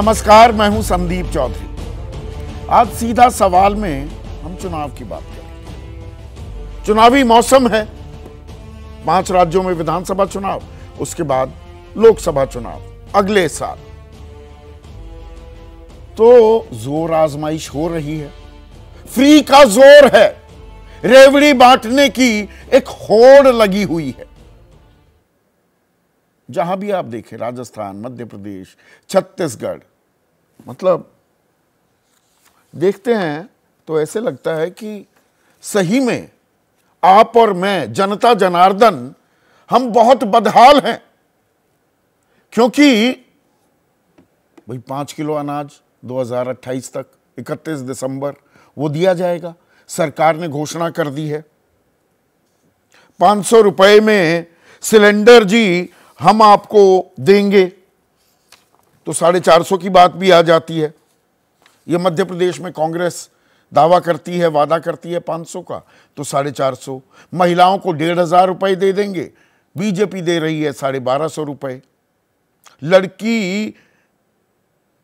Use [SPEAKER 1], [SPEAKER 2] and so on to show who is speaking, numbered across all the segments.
[SPEAKER 1] नमस्कार मैं हूं संदीप चौधरी आज सीधा सवाल में हम चुनाव की बात करें चुनावी मौसम है पांच राज्यों में विधानसभा चुनाव उसके बाद लोकसभा चुनाव अगले साल तो जोर आजमाइश हो रही है फ्री का जोर है रेवड़ी बांटने की एक होड़ लगी हुई है जहां भी आप देखें राजस्थान मध्य प्रदेश छत्तीसगढ़ मतलब देखते हैं तो ऐसे लगता है कि सही में आप और मैं जनता जनार्दन हम बहुत बदहाल हैं क्योंकि भाई पांच किलो अनाज 2028 तक 31 दिसंबर वो दिया जाएगा सरकार ने घोषणा कर दी है पांच सौ रुपए में सिलेंडर जी हम आपको देंगे तो साढ़े चार सौ की बात भी आ जाती है ये मध्य प्रदेश में कांग्रेस दावा करती है वादा करती है पाँच सौ का तो साढ़े चार सौ महिलाओं को डेढ़ हज़ार रुपये दे देंगे बीजेपी दे रही है साढ़े बारह सौ रुपये लड़की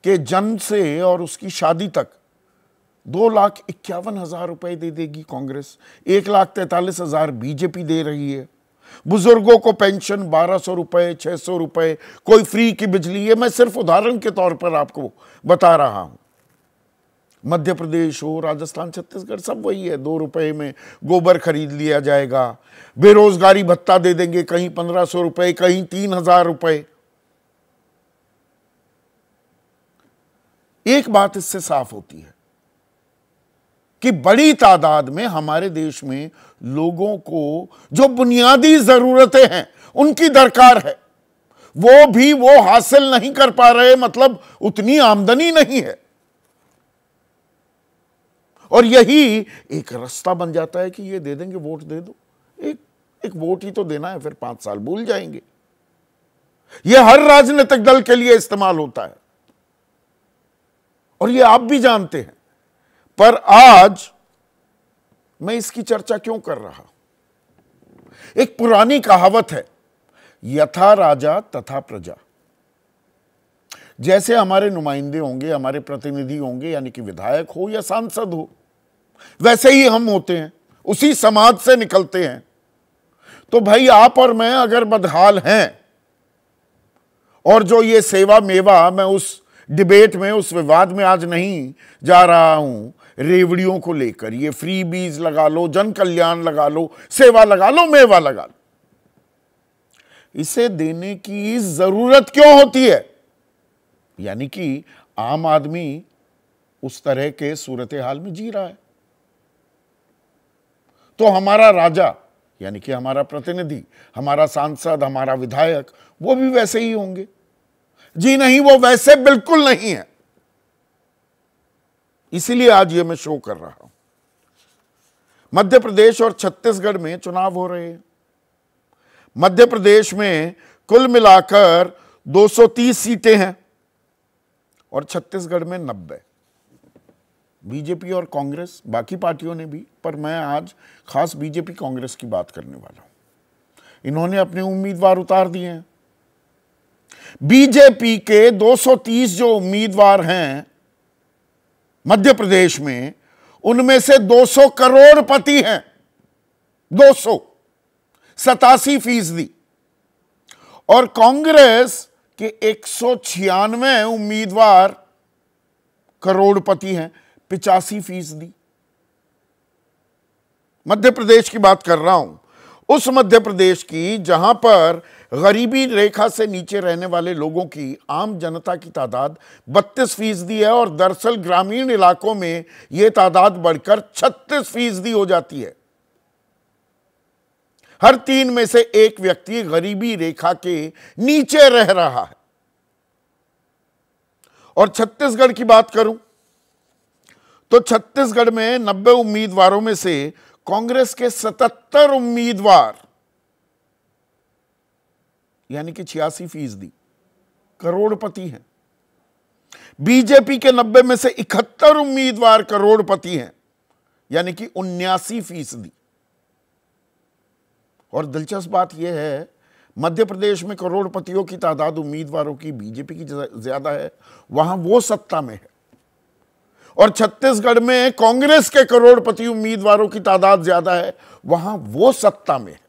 [SPEAKER 1] के जन्म से और उसकी शादी तक दो लाख इक्यावन हज़ार रुपये दे देगी कांग्रेस एक लाख तैतालीस हज़ार बीजेपी दे रही है बुजुर्गों को पेंशन बारह सौ रुपये छः सौ रुपये कोई फ्री की बिजली है मैं सिर्फ उदाहरण के तौर पर आपको बता रहा हूँ मध्य प्रदेश हो राजस्थान छत्तीसगढ़ सब वही है दो रुपए में गोबर खरीद लिया जाएगा बेरोजगारी भत्ता दे देंगे कहीं पंद्रह सौ रुपये कहीं तीन हजार रुपये एक बात इससे साफ होती है कि बड़ी तादाद में हमारे देश में लोगों को जो बुनियादी ज़रूरतें हैं उनकी दरकार है वो भी वो हासिल नहीं कर पा रहे मतलब उतनी आमदनी नहीं है और यही एक रास्ता बन जाता है कि ये दे देंगे वोट दे दो एक एक वोट ही तो देना है फिर पांच साल भूल जाएंगे यह हर राजनीतिक दल के लिए इस्तेमाल होता है और यह आप भी जानते हैं पर आज मैं इसकी चर्चा क्यों कर रहा एक पुरानी कहावत है यथा राजा तथा प्रजा जैसे हमारे नुमाइंदे होंगे हमारे प्रतिनिधि होंगे यानी कि विधायक हो या सांसद हो वैसे ही हम होते हैं उसी समाज से निकलते हैं तो भाई आप और मैं अगर बदहाल हैं और जो ये सेवा मेवा मैं उस डिबेट में उस विवाद में आज नहीं जा रहा हूं रेवड़ियों को लेकर ये फ्री बीज लगा लो जन कल्याण लगा लो सेवा लगा लो मेवा लगा लो इसे देने की जरूरत क्यों होती है यानी कि आम आदमी उस तरह के सूरत हाल में जी रहा है तो हमारा राजा यानी कि हमारा प्रतिनिधि हमारा सांसद हमारा विधायक वो भी वैसे ही होंगे जी नहीं वो वैसे बिल्कुल नहीं है इसीलिए आज ये मैं शो कर रहा हूं मध्य प्रदेश और छत्तीसगढ़ में चुनाव हो रहे हैं मध्य प्रदेश में कुल मिलाकर 230 सीटें हैं और छत्तीसगढ़ में 90 बीजेपी और कांग्रेस बाकी पार्टियों ने भी पर मैं आज खास बीजेपी कांग्रेस की बात करने वाला हूं इन्होंने अपने उम्मीदवार उतार दिए हैं बीजेपी के 230 जो उम्मीदवार हैं मध्य प्रदेश में उनमें से 200 पति हैं 200 सौ सतासी फीसदी और कांग्रेस के एक उम्मीदवार करोड़पति हैं पिचासी फीसदी मध्य प्रदेश की बात कर रहा हूं उस मध्य प्रदेश की जहां पर गरीबी रेखा से नीचे रहने वाले लोगों की आम जनता की तादाद बत्तीस फीसदी है और दरअसल ग्रामीण इलाकों में यह तादाद बढ़कर छत्तीस फीसदी हो जाती है हर तीन में से एक व्यक्ति गरीबी रेखा के नीचे रह रहा है और छत्तीसगढ़ की बात करूं तो छत्तीसगढ़ में नब्बे उम्मीदवारों में से कांग्रेस के सतहत्तर उम्मीदवार यानी कि छियासी फीसदी करोड़पति हैं बीजेपी के नब्बे में से इकहत्तर उम्मीदवार करोड़पति हैं यानी कि उन्यासी फीसदी और दिलचस्प बात यह है मध्य प्रदेश में करोड़पतियों की तादाद उम्मीदवारों की बीजेपी की ज्यादा है वहां वो सत्ता में है और छत्तीसगढ़ में कांग्रेस के करोड़पति उम्मीदवारों की तादाद ज्यादा है वहां वो सत्ता में है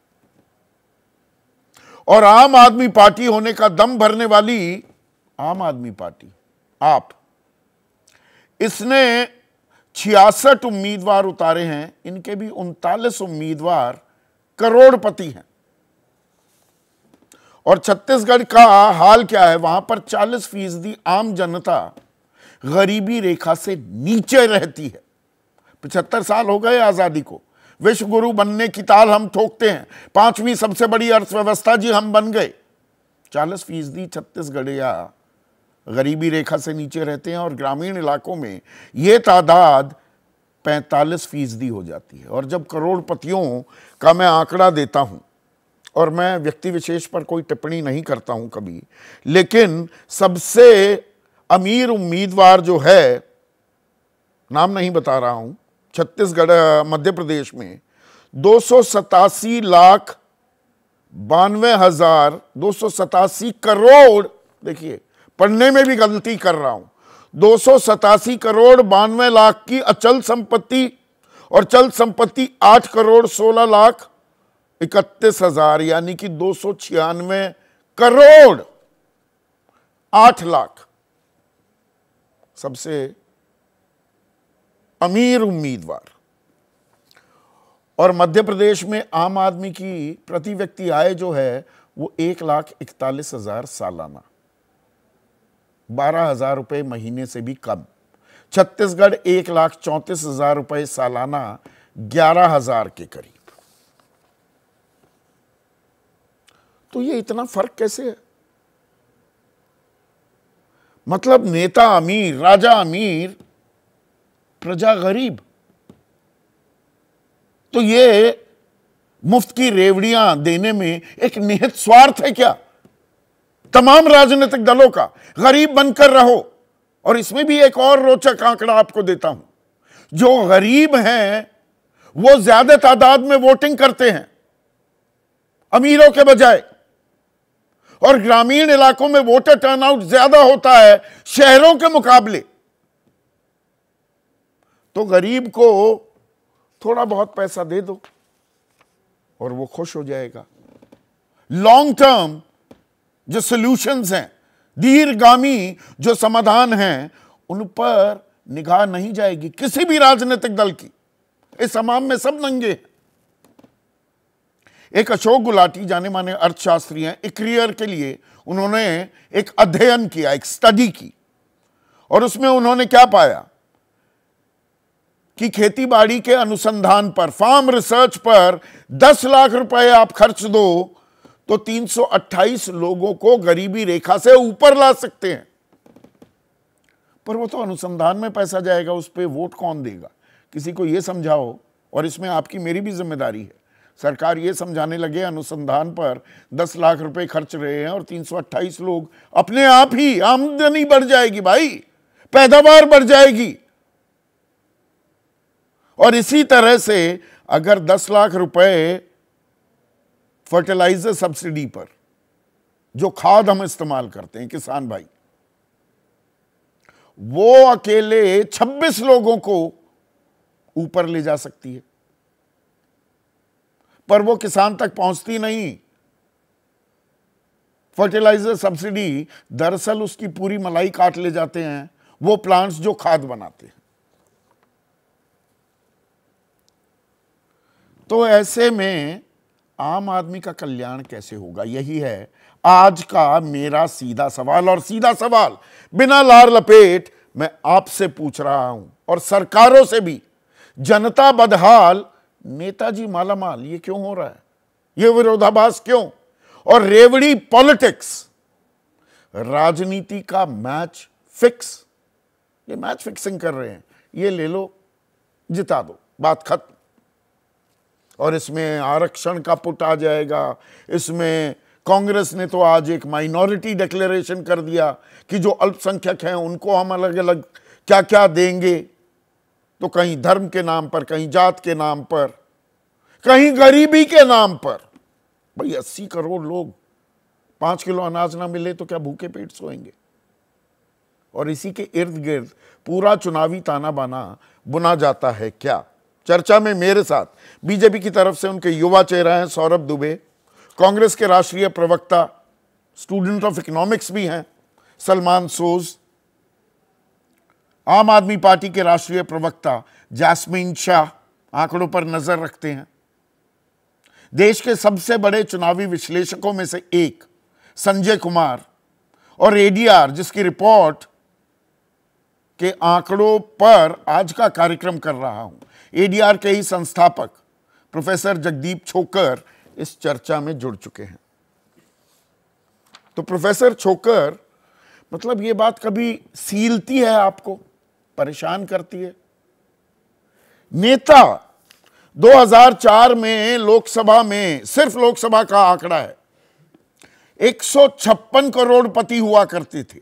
[SPEAKER 1] और आम आदमी पार्टी होने का दम भरने वाली आम आदमी पार्टी आप इसने छियासठ उम्मीदवार उतारे हैं इनके भी उनतालीस उम्मीदवार करोड़पति हैं और छत्तीसगढ़ का हाल क्या है वहां पर 40 फीसदी आम जनता गरीबी रेखा से नीचे रहती है पचहत्तर साल हो गए आजादी को विश्व गुरु बनने की ताल हम ठोकते हैं पांचवी सबसे बड़ी अर्थव्यवस्था जी हम बन गए चालीस फीसदी छत्तीसगढ़िया गरीबी रेखा से नीचे रहते हैं और ग्रामीण इलाकों में ये तादाद पैंतालीस फीसदी हो जाती है और जब करोड़पतियों का मैं आंकड़ा देता हूं और मैं व्यक्ति विशेष पर कोई टिप्पणी नहीं करता हूं कभी लेकिन सबसे अमीर उम्मीदवार जो है नाम नहीं बता रहा हूं छत्तीसगढ़ मध्य प्रदेश में दो लाख बानवे हजार दो करोड़ देखिए पढ़ने में भी गलती कर रहा हूं दो करोड़ बानवे लाख की अचल संपत्ति और चल संपत्ति आठ करोड़ सोलह लाख इकतीस हजार यानी कि दो करोड़ आठ लाख सबसे अमीर उम्मीदवार और मध्य प्रदेश में आम आदमी की प्रति व्यक्ति आय जो है वो एक लाख इकतालीस हजार सालाना बारह हजार रुपये महीने से भी कम छत्तीसगढ़ एक लाख चौंतीस हजार रुपये सालाना ग्यारह हजार के करीब तो ये इतना फर्क कैसे है मतलब नेता अमीर राजा अमीर प्रजा गरीब तो ये मुफ्त की रेवड़ियां देने में एक निहित स्वार्थ है क्या तमाम राजनीतिक दलों का गरीब बनकर रहो और इसमें भी एक और रोचक आंकड़ा आपको देता हूं जो गरीब हैं वो ज्यादा तादाद में वोटिंग करते हैं अमीरों के बजाय और ग्रामीण इलाकों में वोटर टर्नआउट ज्यादा होता है शहरों के मुकाबले तो गरीब को थोड़ा बहुत पैसा दे दो और वो खुश हो जाएगा लॉन्ग टर्म जो सॉल्यूशंस हैं दीर्घामी जो समाधान हैं उन पर निगाह नहीं जाएगी किसी भी राजनीतिक दल की इस समाज में सब नंगे हैं एक अशोक गुलाटी जाने माने अर्थशास्त्री हैं एक के लिए उन्होंने एक अध्ययन किया एक स्टडी की और उसमें उन्होंने क्या पाया कि खेतीबाड़ी के अनुसंधान पर फार्म रिसर्च पर 10 लाख रुपए आप खर्च दो तो 328 लोगों को गरीबी रेखा से ऊपर ला सकते हैं पर वो तो अनुसंधान में पैसा जाएगा उस पर वोट कौन देगा किसी को ये समझाओ और इसमें आपकी मेरी भी जिम्मेदारी है सरकार ये समझाने लगे अनुसंधान पर 10 लाख रुपए खर्च रहे हैं और 328 लोग अपने आप ही आमदनी बढ़ जाएगी भाई पैदावार बढ़ जाएगी और इसी तरह से अगर 10 लाख रुपए फर्टिलाइजर सब्सिडी पर जो खाद हम इस्तेमाल करते हैं किसान भाई वो अकेले 26 लोगों को ऊपर ले जा सकती है पर वो किसान तक पहुंचती नहीं फर्टिलाइजर सब्सिडी दरअसल उसकी पूरी मलाई काट ले जाते हैं वो प्लांट्स जो खाद बनाते हैं तो ऐसे में आम आदमी का कल्याण कैसे होगा यही है आज का मेरा सीधा सवाल और सीधा सवाल बिना लार लपेट मैं आपसे पूछ रहा हूं और सरकारों से भी जनता बदहाल नेताजी मालामाल ये क्यों हो रहा है ये विरोधाभास क्यों और रेवड़ी पॉलिटिक्स राजनीति का मैच फिक्स ये मैच फिक्सिंग कर रहे हैं ये ले लो जिता दो बात खत्म और इसमें आरक्षण का पुट आ जाएगा इसमें कांग्रेस ने तो आज एक माइनॉरिटी डिक्लेरेशन कर दिया कि जो अल्पसंख्यक हैं उनको हम अलग अलग क्या क्या देंगे तो कहीं धर्म के नाम पर कहीं जात के नाम पर कहीं गरीबी के नाम पर भाई अस्सी करोड़ लोग पाँच किलो अनाज ना मिले तो क्या भूखे पेट सोएंगे और इसी के इर्द गिर्द पूरा चुनावी ताना बाना बुना जाता है क्या चर्चा में मेरे साथ बीजेपी की तरफ से उनके युवा चेहरा हैं सौरभ दुबे कांग्रेस के राष्ट्रीय प्रवक्ता स्टूडेंट ऑफ इकोनॉमिक्स भी हैं सलमान सोज आम आदमी पार्टी के राष्ट्रीय प्रवक्ता जैस्मिन शाह आंकड़ों पर नजर रखते हैं देश के सबसे बड़े चुनावी विश्लेषकों में से एक संजय कुमार और एडीआर जिसकी रिपोर्ट के आंकड़ों पर आज का कार्यक्रम कर रहा हूं एडीआर के ही संस्थापक प्रोफेसर जगदीप छोकर इस चर्चा में जुड़ चुके हैं तो प्रोफेसर छोकर मतलब ये बात कभी सीलती है आपको परेशान करती है नेता 2004 में लोकसभा में सिर्फ लोकसभा का आंकड़ा है एक पति हुआ करते थे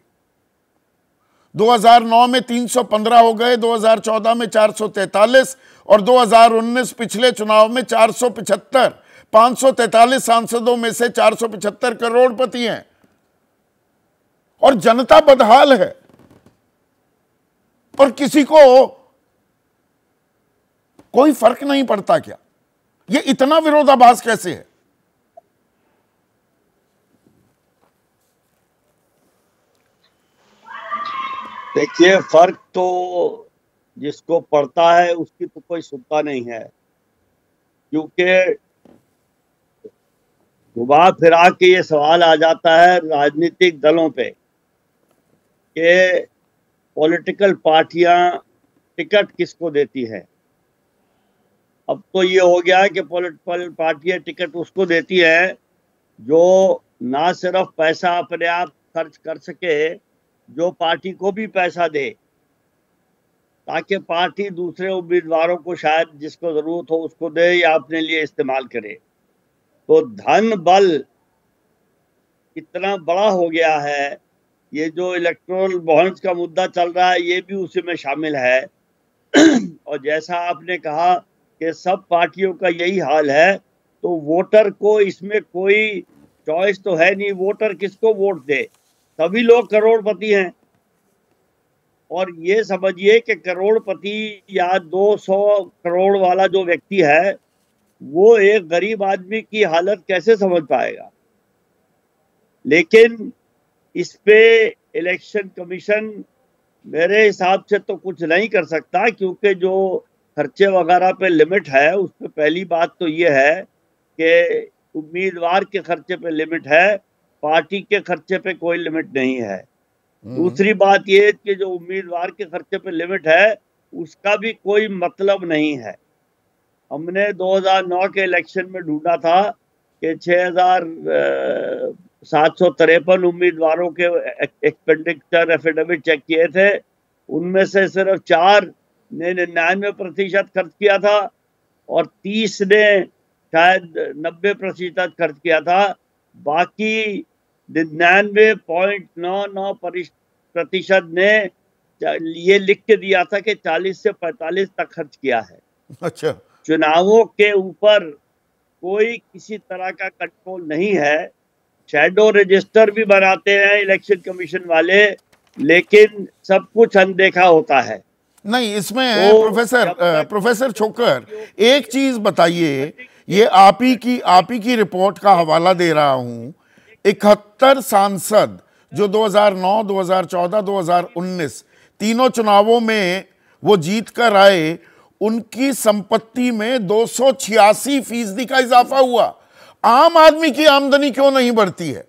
[SPEAKER 1] 2009 में 315 हो गए 2014 में 443 और 2019 पिछले चुनाव में 475 543 सांसदों में से 475 करोड़पति हैं और जनता बदहाल है पर किसी को कोई फर्क नहीं पड़ता क्या ये इतना विरोधाभास कैसे है
[SPEAKER 2] देखिए फर्क तो जिसको पढ़ता है उसकी तो कोई सुनता नहीं है क्योंकि घुमा फिरा के ये सवाल आ जाता है राजनीतिक दलों पे कि पॉलिटिकल पार्टियां टिकट किसको देती है अब तो ये हो गया है कि पॉलिटिकल पार्टियां टिकट उसको देती है जो ना सिर्फ पैसा अपने आप खर्च कर सके जो पार्टी को भी पैसा दे ताकि पार्टी दूसरे उम्मीदवारों को शायद जिसको ज़रूरत हो उसको दे या अपने लिए इस्तेमाल करे तो धन बल इतना बड़ा हो गया है ये जो इलेक्ट्रोल बॉन्ड्स का मुद्दा चल रहा है ये भी उसी में शामिल है और जैसा आपने कहा कि सब पार्टियों का यही हाल है तो वोटर को इसमें कोई चॉइस तो है नहीं वोटर किसको वोट दे सभी लोग करोड़पति हैं और ये समझिए कि करोड़पति या 200 करोड़ वाला जो व्यक्ति है वो एक गरीब आदमी की हालत कैसे समझ पाएगा लेकिन इस पे इलेक्शन कमीशन मेरे हिसाब से तो कुछ नहीं कर सकता क्योंकि जो खर्चे वगैरह पे लिमिट है उस पर पहली बात तो ये है कि उम्मीदवार के खर्चे पे लिमिट है पार्टी के खर्चे पे कोई लिमिट नहीं है हम्म। दूसरी बात ये कि जो उम्मीदवार के खर्चे पे लिमिट है उसका भी कोई मतलब नहीं है हमने 2009 के इलेक्शन में ढूंढा था कि छः सात सौ तिरपन उम्मीदवारों के एक्सपेंडिचर एफिडेविट चेक किए थे उनमें से सिर्फ चार ने निन्यानवे प्रतिशत खर्च किया था और तीस ने शायद नब्बे प्रतिशत खर्च किया था बाकी निन्यानवे पॉइंट नौ नौ प्रतिशत ने ये लिख के दिया था कि 40 से 45 तक खर्च किया है अच्छा चुनावों के ऊपर कोई किसी तरह का कंट्रोल नहीं है शेडो रजिस्टर भी बनाते हैं इलेक्शन कमीशन वाले लेकिन सब कुछ अनदेखा होता है
[SPEAKER 1] नहीं इसमें तो प्रोफेसर प्रोफेसर छोकर एक चीज बताइए ये आप ही की आप ही की रिपोर्ट का हवाला दे रहा हूं इकहत्तर सांसद जो 2009, 2014, 2019 तीनों चुनावों में वो जीत कर आए उनकी संपत्ति में दो फीसदी का इजाफा हुआ आम आदमी की आमदनी क्यों नहीं बढ़ती है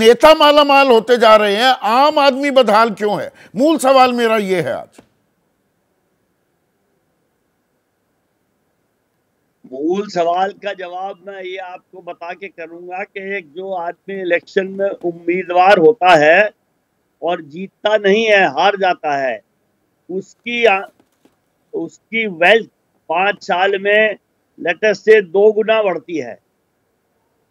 [SPEAKER 1] नेता माला माल होते जा रहे हैं आम आदमी बदहाल क्यों है मूल सवाल मेरा यह है आज
[SPEAKER 2] मूल सवाल का जवाब मैं ये आपको बता के करूंगा कि जो आदमी इलेक्शन में उम्मीदवार होता है और जीतता नहीं है हार जाता है उसकी उसकी वेल्थ पांच साल में लेटेस्ट से दो गुना बढ़ती है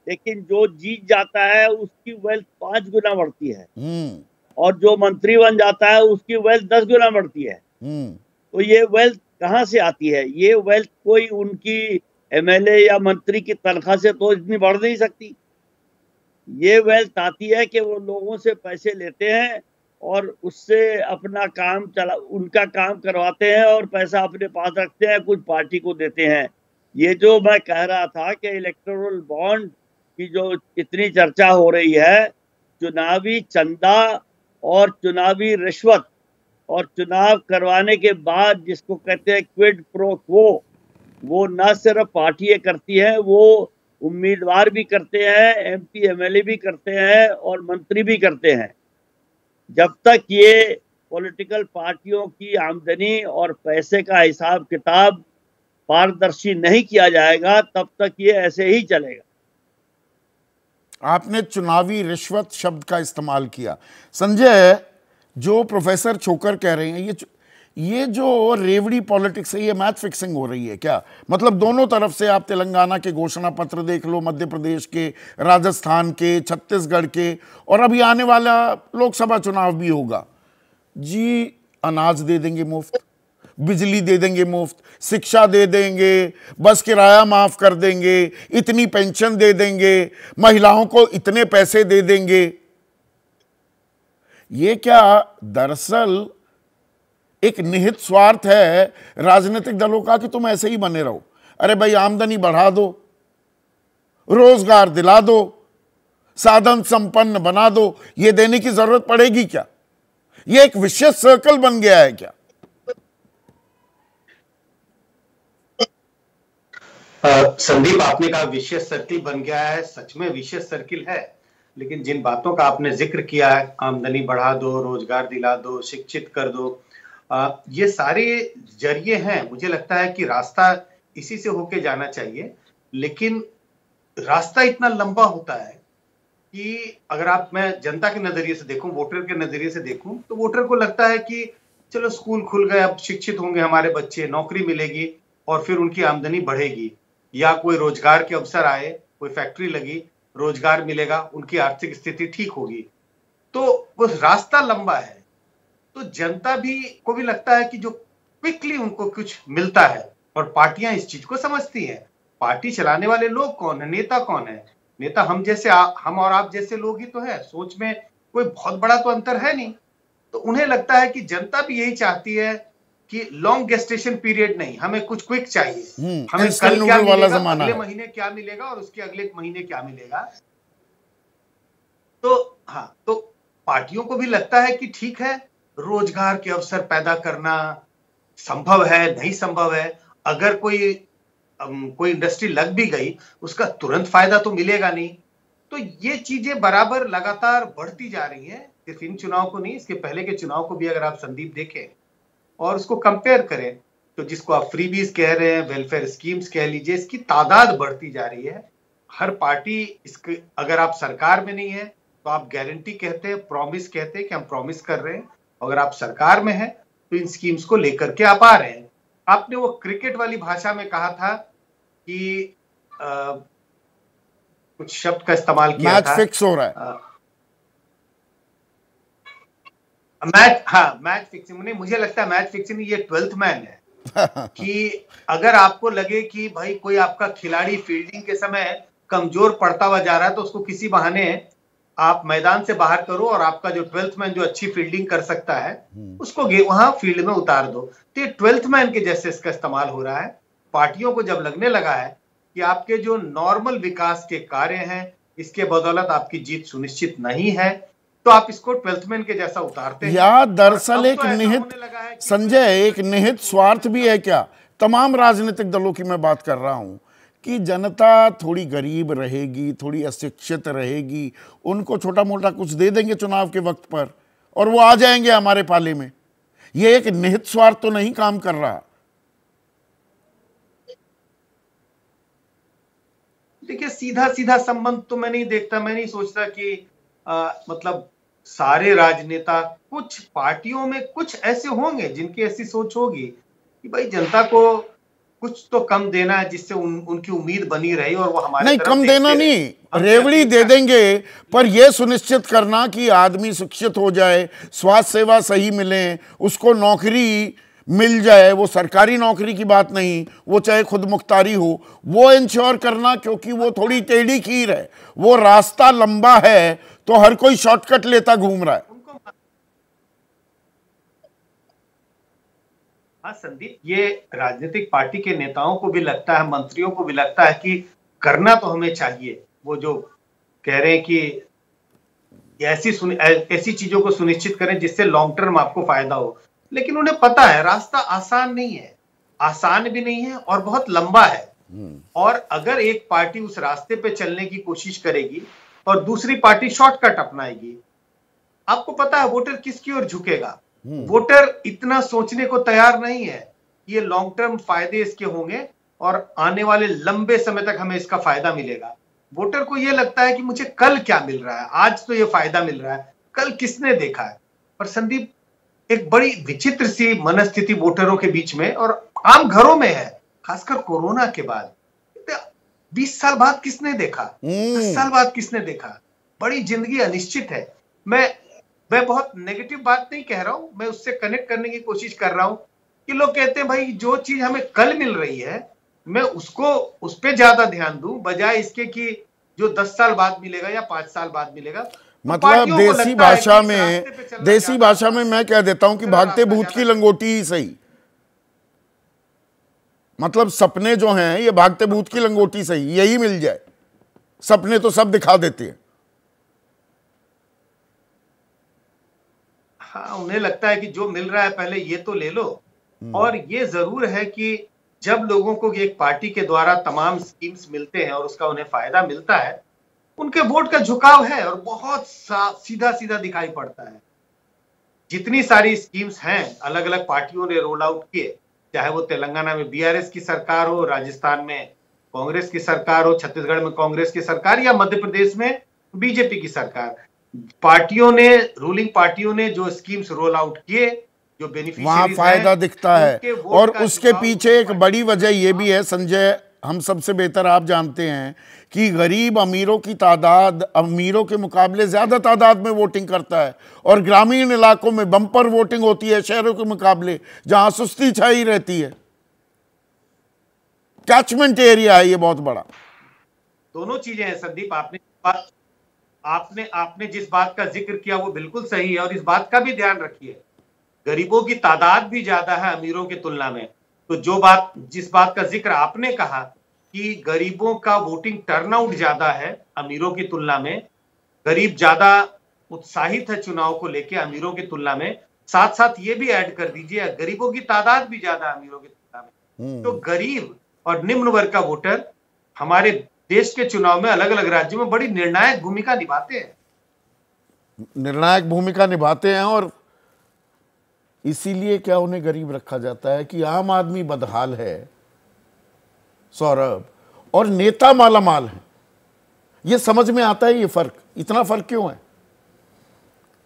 [SPEAKER 2] लेकिन जो जीत जाता है उसकी वेल्थ पांच गुना बढ़ती है हम्म। और जो मंत्री बन जाता है उसकी वेल्थ दस गुना बढ़ती है हम्म। तो ये वेल्थ कहाँ से आती है ये वेल्थ कोई उनकी एमएलए या मंत्री की तनख्वाह से तो इतनी बढ़ नहीं सकती ये वेल्थ आती है कि वो लोगों से पैसे लेते हैं और उससे अपना काम चला उनका काम करवाते हैं और पैसा अपने पास रखते हैं कुछ पार्टी को देते हैं ये जो मैं कह रहा था कि इलेक्टोरल बॉन्ड की जो इतनी चर्चा हो रही है चुनावी चंदा और चुनावी रिश्वत और चुनाव करवाने के बाद जिसको कहते हैं क्विड प्रो वो वो न सिर्फ पार्टी करती हैं वो उम्मीदवार भी करते हैं एमपी एमएलए भी करते हैं और मंत्री भी करते हैं जब तक ये पॉलिटिकल पार्टियों की आमदनी और पैसे का हिसाब किताब पारदर्शी नहीं किया जाएगा तब तक ये ऐसे ही चलेगा
[SPEAKER 1] आपने चुनावी रिश्वत शब्द का इस्तेमाल किया संजय जो प्रोफेसर छोकर कह रहे हैं ये ये जो रेवड़ी पॉलिटिक्स है ये मैच फिक्सिंग हो रही है क्या मतलब दोनों तरफ से आप तेलंगाना के घोषणा पत्र देख लो मध्य प्रदेश के राजस्थान के छत्तीसगढ़ के और अभी आने वाला लोकसभा चुनाव भी होगा जी अनाज दे देंगे मुफ्त बिजली दे देंगे मुफ्त शिक्षा दे देंगे बस किराया माफ़ कर देंगे इतनी पेंशन दे देंगे महिलाओं को इतने पैसे दे देंगे ये क्या दरअसल एक निहित स्वार्थ है राजनीतिक दलों का कि तुम ऐसे ही बने रहो अरे भाई आमदनी बढ़ा दो रोजगार दिला दो साधन संपन्न बना दो ये देने की जरूरत पड़ेगी क्या ये एक विशेष सर्कल बन गया है क्या
[SPEAKER 3] संदीप आपने कहा विशेष सर्किल बन गया है सच में विशेष सर्किल है लेकिन जिन बातों का आपने जिक्र किया है आमदनी बढ़ा दो रोजगार दिला दो शिक्षित कर दो आ, ये सारे जरिए हैं मुझे लगता है कि रास्ता इसी से होके जाना चाहिए लेकिन रास्ता इतना लंबा होता है कि अगर आप मैं जनता के नजरिए से देखूं वोटर के नजरिए से देखूं तो वोटर को लगता है कि चलो स्कूल खुल गए अब शिक्षित होंगे हमारे बच्चे नौकरी मिलेगी और फिर उनकी आमदनी बढ़ेगी या कोई रोजगार के अवसर आए कोई फैक्ट्री लगी रोजगार मिलेगा उनकी आर्थिक स्थिति ठीक होगी तो वो रास्ता लंबा है तो जनता भी को भी लगता है कि जो क्विकली उनको कुछ मिलता है और पार्टियां इस चीज को समझती हैं पार्टी चलाने वाले लोग कौन है नेता कौन है नेता हम जैसे आ, हम और आप जैसे लोग ही तो है सोच में कोई बहुत बड़ा तो अंतर है नहीं तो उन्हें लगता है कि जनता भी यही चाहती है कि लॉन्ग गेस्टेशन पीरियड नहीं हमें कुछ क्विक चाहिए हम्म, हमें कल क्या मिलेगा अगले महीने क्या मिलेगा और उसके अगले महीने क्या मिलेगा तो हाँ तो पार्टियों को भी लगता है कि ठीक है रोजगार के अवसर पैदा करना संभव है नहीं संभव है अगर कोई कोई इंडस्ट्री लग भी गई उसका तुरंत फायदा तो मिलेगा नहीं तो ये चीजें बराबर लगातार बढ़ती जा रही हैं सिर्फ इन चुनाव को नहीं इसके पहले के चुनाव को भी अगर आप संदीप देखें और उसको कंपेयर करें तो जिसको आप फ्रीबीज कह रहे हैं वेलफेयर स्कीम्स कह लीजिए इसकी तादाद बढ़ती जा रही है हर पार्टी इसके अगर आप सरकार में नहीं है तो आप गारंटी कहते हैं प्रॉमिस कहते हैं कि हम प्रॉमिस कर रहे हैं अगर आप सरकार में हैं तो इन स्कीम्स को लेकर के आप आ रहे हैं आपने वो क्रिकेट वाली भाषा में कहा था कि आ, कुछ शब्द का इस्तेमाल किया था फिक्स हो रहा है आ, मैच हाँ मैच फिक्सिंग नहीं मुझे लगता है मैच फिक्सिंग ये ट्वेल्थ मैन है कि अगर आपको लगे कि भाई कोई आपका खिलाड़ी फील्डिंग के समय कमजोर पड़ता हुआ जा रहा है तो उसको किसी बहाने आप मैदान से बाहर करो और आपका जो ट्वेल्थ मैन जो अच्छी फील्डिंग कर सकता है हम्म। उसको वहां फील्ड में उतार दो तो ये ट्वेल्थ मैन के जैसे इसका इस्तेमाल हो रहा है पार्टियों को जब लगने लगा है कि आपके जो नॉर्मल विकास के कार्य हैं इसके बदौलत आपकी जीत सुनिश्चित नहीं है तो आप इसको ट्वेल्थ मैन के जैसा उतारते हैं या
[SPEAKER 1] दरअसल एक तो निहित संजय एक निहित स्वार्थ भी है क्या तमाम राजनीतिक दलों की मैं बात कर रहा हूं कि जनता थोड़ी गरीब रहेगी थोड़ी अशिक्षित रहेगी उनको छोटा मोटा कुछ दे देंगे चुनाव के वक्त पर और वो आ जाएंगे हमारे पाले में ये एक निहित स्वार्थ तो नहीं काम कर रहा
[SPEAKER 3] देखिए सीधा सीधा संबंध तो मैं नहीं देखता मैं नहीं सोचता कि मतलब सारे राजनेता कुछ पार्टियों में कुछ ऐसे होंगे जिनकी ऐसी सोच होगी कि भाई जनता को कुछ तो कम देना है जिससे उन, उनकी उम्मीद बनी रहे और वो हमारे नहीं कम देना नहीं रेवड़ी
[SPEAKER 1] दे देंगे पर यह सुनिश्चित करना कि आदमी शिक्षित हो जाए स्वास्थ्य सेवा सही मिले उसको नौकरी मिल जाए वो सरकारी नौकरी की बात नहीं वो चाहे खुद मुख्तारी हो वो इंश्योर करना क्योंकि वो थोड़ी टेढ़ी खीर है वो रास्ता लंबा है तो हर कोई शॉर्टकट लेता घूम रहा है
[SPEAKER 3] हाँ संदीप ये राजनीतिक पार्टी के नेताओं को भी लगता है मंत्रियों को भी लगता है कि करना तो हमें चाहिए वो जो कह रहे हैं कि ऐसी ऐसी चीजों को सुनिश्चित करें जिससे लॉन्ग टर्म आपको फायदा हो लेकिन उन्हें पता है रास्ता आसान नहीं है आसान भी नहीं है और बहुत लंबा है हम्म। और अगर एक पार्टी उस रास्ते पे चलने की कोशिश करेगी और दूसरी पार्टी शॉर्टकट अपनाएगी आपको पता है वोटर किसकी ओर झुकेगा हम्म। वोटर इतना सोचने को तैयार नहीं है ये लॉन्ग टर्म फायदे इसके होंगे और आने वाले लंबे समय तक हमें इसका फायदा मिलेगा वोटर को यह लगता है कि मुझे कल क्या मिल रहा है आज तो ये फायदा मिल रहा है कल किसने देखा है पर संदीप एक बड़ी विचित्र सी मनस्थिति वोटरों के बीच में और आम घरों में है खासकर कोरोना के बाद बीस साल बाद किसने देखा हम्म। दस साल बाद किसने देखा बड़ी जिंदगी अनिश्चित है मैं मैं बहुत नेगेटिव बात नहीं कह रहा हूं मैं उससे कनेक्ट करने की कोशिश कर रहा हूं कि लोग कहते हैं भाई जो चीज हमें कल मिल रही है मैं उसको उस पर ज्यादा ध्यान दू बजाय इसके कि जो दस साल बाद मिलेगा या पांच साल बाद मिलेगा तो मतलब देसी भाषा
[SPEAKER 1] में देसी भाषा में मैं कह देता हूं कि भागते भूत की लंगोटी ही सही मतलब सपने जो हैं ये भागते भूत की लंगोटी सही यही मिल जाए सपने तो सब दिखा देते हैं
[SPEAKER 3] हाँ उन्हें लगता है कि जो मिल रहा है पहले ये तो ले लो हम्म। और ये जरूर है कि जब लोगों को एक पार्टी के द्वारा तमाम स्कीम्स मिलते हैं और उसका उन्हें फायदा मिलता है उनके वोट का झुकाव है और बहुत सीधा सीधा दिखाई पड़ता है जितनी सारी स्कीम्स हैं अलग अलग पार्टियों ने रोल आउट किए चाहे वो तेलंगाना में बीआरएस की सरकार हो राजस्थान में कांग्रेस की सरकार हो छत्तीसगढ़ में कांग्रेस की सरकार या मध्य प्रदेश में बीजेपी की सरकार पार्टियों ने रूलिंग पार्टियों ने जो स्कीम्स रोल आउट किए जो बेनिफिट वहाँ फायदा
[SPEAKER 1] दिखता है और उसके पीछे एक बड़ी वजह ये भी हाँ। है संजय हम सबसे बेहतर आप जानते हैं कि गरीब अमीरों की तादाद अमीरों के मुकाबले ज़्यादा तादाद में वोटिंग करता है और ग्रामीण इलाकों में बम्पर वोटिंग होती है शहरों के मुकाबले जहां सुस्ती छाई रहती है कैचमेंट एरिया है ये बहुत बड़ा
[SPEAKER 3] दोनों चीजें हैं संदीप आपने आपने आपने जिस बात का जिक्र किया वो बिल्कुल सही है और इस बात का भी ध्यान रखिए गरीबों की तादाद भी ज्यादा है अमीरों की तुलना में तो जो बात जिस बात का जिक्र आपने कहा कि गरीबों का वोटिंग टर्नआउट ज्यादा है अमीरों की तुलना में गरीब ज्यादा उत्साहित है चुनाव को लेकर अमीरों की तुलना में साथ साथ ये भी ऐड कर दीजिए गरीबों की तादाद भी ज्यादा अमीरों की तुलना में हम्म। तो गरीब और निम्न वर्ग का वोटर हमारे देश के चुनाव में अलग अलग राज्यों में बड़ी निर्णायक भूमिका निभाते हैं
[SPEAKER 1] निर्णायक भूमिका निभाते हैं और इसीलिए क्या उन्हें गरीब रखा जाता है कि आम आदमी बदहाल है सौरभ और नेता माला माल है ये समझ में आता है ये फर्क इतना फर्क क्यों है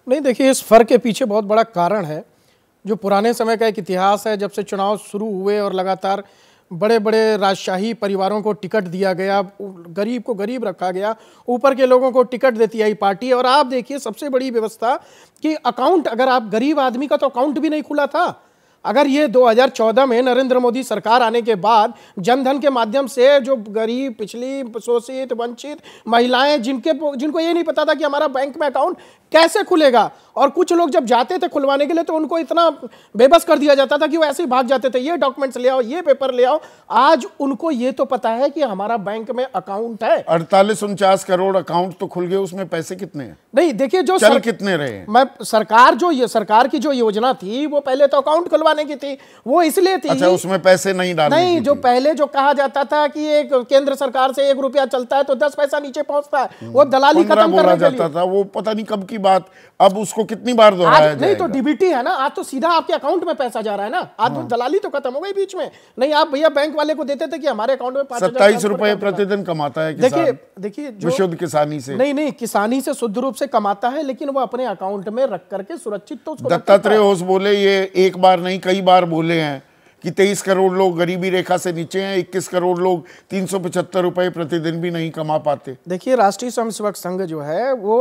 [SPEAKER 1] नहीं देखिए इस फर्क के पीछे बहुत बड़ा कारण
[SPEAKER 4] है जो पुराने समय का एक इतिहास है जब से चुनाव शुरू हुए और लगातार बड़े बड़े राजशाही परिवारों को टिकट दिया गया गरीब को गरीब रखा गया ऊपर के लोगों को टिकट देती आई पार्टी और आप देखिए सबसे बड़ी व्यवस्था कि अकाउंट अगर आप गरीब आदमी का तो अकाउंट भी नहीं खुला था अगर ये 2014 में नरेंद्र मोदी सरकार आने के बाद जनधन के माध्यम से जो गरीब पिछली शोषित वंचित महिलाएं जिनके जिनको ये नहीं पता था कि हमारा बैंक में अकाउंट कैसे खुलेगा और कुछ लोग जब जाते थे खुलवाने के लिए तो उनको इतना बेबस कर दिया जाता था कि वो ऐसे ही भाग जाते थे ये डॉक्यूमेंट्स ले आओ ये पेपर ले आओ आज उनको ये तो पता है कि हमारा बैंक में अकाउंट है
[SPEAKER 1] अड़तालीस उनचास करोड़ अकाउंट तो खुल गए उसमें पैसे कितने हैं
[SPEAKER 4] नहीं देखिए जो चल सर, कितने रहे मैं सरकार जो ये सरकार की जो योजना थी वो पहले तो अकाउंट खुलवाने की थी वो इसलिए थी अच्छा, उसमें
[SPEAKER 1] पैसे नहीं डाले नहीं
[SPEAKER 4] जो पहले जो कहा जाता था कि एक केंद्र सरकार से एक रुपया चलता है तो दस पैसा नीचे पहुंचता है वो दलाली खत्म कर जाता था
[SPEAKER 1] वो पता नहीं कब की बात अब उसको कितनी बार दोहराया नहीं तो
[SPEAKER 4] डीबीटी है ना आज तो सीधा आपके अकाउंट में पैसा जा रहा है ना आज तो हाँ। दलाली तो खत्म हो गई बीच में नहीं आप भैया बैंक वाले को देते थे कि हमारे अकाउंट में सत्ताईस रुपए प्रतिदिन
[SPEAKER 1] कमाता है देखिए देखिए जो शुद्ध किसानी से नहीं
[SPEAKER 4] नहीं किसानी से शुद्ध रूप से कमाता है लेकिन वो अपने अकाउंट में रख करके सुरक्षित तो दत्तात्रेय
[SPEAKER 1] होस बोले ये एक बार नहीं कई बार बोले हैं कि 23 करोड़ लोग गरीबी रेखा से नीचे हैं 21 करोड़ लोग तीन रुपए प्रतिदिन भी नहीं कमा पाते देखिए राष्ट्रीय स्वयं
[SPEAKER 4] संघ जो है वो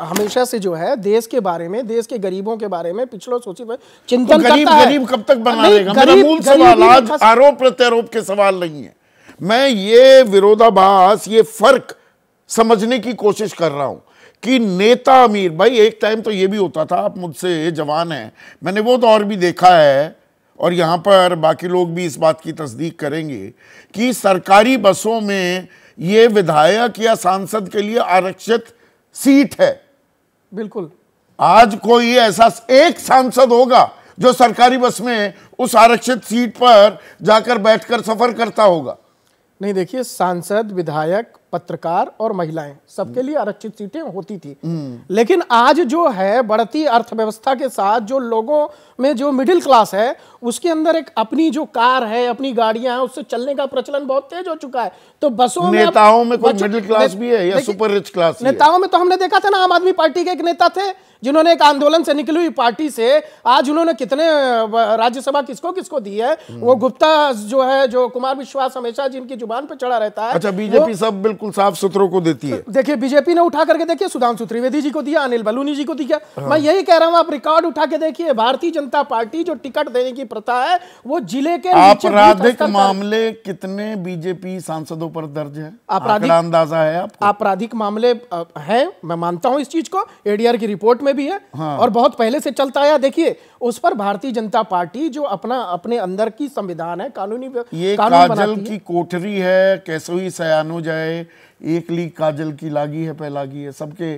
[SPEAKER 4] हमेशा से जो है देश के बारे में देश के गरीबों के बारे में पिछड़ों सोची चिंतन तो गरीब, करता गरीब है। कब तक बना मेरा मूल सवाल आज
[SPEAKER 1] आरोप प्रत्यारोप के सवाल नहीं है मैं ये विरोधाभास ये फर्क समझने की कोशिश कर रहा हूं कि नेता अमीर भाई एक टाइम तो ये भी होता था आप मुझसे जवान हैं मैंने वो दौर तो भी देखा है और यहाँ पर बाकी लोग भी इस बात की तस्दीक करेंगे कि सरकारी बसों में ये विधायक या सांसद के लिए आरक्षित सीट है बिल्कुल आज कोई ऐसा एक सांसद होगा जो सरकारी बस में उस आरक्षित सीट पर जाकर बैठकर सफर करता होगा नहीं देखिए सांसद विधायक पत्रकार और महिलाएं सबके
[SPEAKER 4] हम्म। लिए आरक्षित सीटें होती थी हम्म। लेकिन आज जो है बढ़ती अर्थव्यवस्था के साथ जो लोगों में जो मिडिल क्लास है उसके अंदर एक अपनी जो कार है अपनी गाड़ियां हैं उससे चलने का प्रचलन बहुत तेज हो चुका है तो बसों में नेताओं में कोई मिडिल क्लास भी है या सुपर
[SPEAKER 1] रिच क्लास नेताओं
[SPEAKER 4] में तो हमने देखा था ना आम आदमी पार्टी के एक नेता थे जिन्होंने एक आंदोलन से निकली हुई पार्टी से आज उन्होंने कितने राज्यसभा किसको किसको दी है वो गुप्ता जो है जो कुमार विश्वास हमेशा जिनकी जुबान पर चढ़ा रहता है अच्छा बीजेपी
[SPEAKER 1] सब बिल्कुल साफ सुथरों को देती है
[SPEAKER 4] देखिए बीजेपी ने उठा करके देखिए सुधांशु त्रिवेदी जी को दिया अनिल बलूनी जी को दिया हाँ। मैं यही कह रहा हूँ आप रिकॉर्ड उठा के देखिए भारतीय जनता पार्टी जो टिकट देने की प्रथा है वो जिले के आपराधिक मामले
[SPEAKER 1] कितने बीजेपी सांसदों पर दर्ज है आपराधिक अंदाजा है आपराधिक मामले
[SPEAKER 4] है मैं मानता हूँ इस चीज को एडीआर की रिपोर्ट में भी है हाँ। और बहुत पहले से चलता आया देखिए उस पर भारतीय जनता पार्टी जो अपना अपने अंदर की संविधान है कानूनी ये कानून काजल
[SPEAKER 1] की कोठरी है कैसोई सयानो जाए एक लीग काजल की लागी है पहलागी है सबके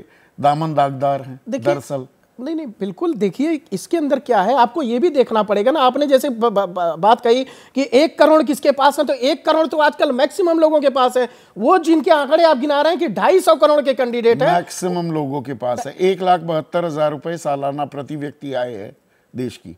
[SPEAKER 1] दामन दागदार है दरअसल नहीं नहीं बिल्कुल देखिए इसके अंदर
[SPEAKER 4] क्या है आपको ये भी देखना पड़ेगा ना आपने जैसे ब, ब, ब, बात कही कि एक करोड़ किसके पास है तो एक करोड़ तो आजकल मैक्सिमम लोगों के पास है वो जिनके आंकड़े आप गिना रहे हैं कि ढाई सौ करोड़ के कैंडिडेट है
[SPEAKER 1] मैक्सिमम लोगों के पास है एक लाख बहत्तर हजार रुपए सालाना प्रति व्यक्ति आए है देश की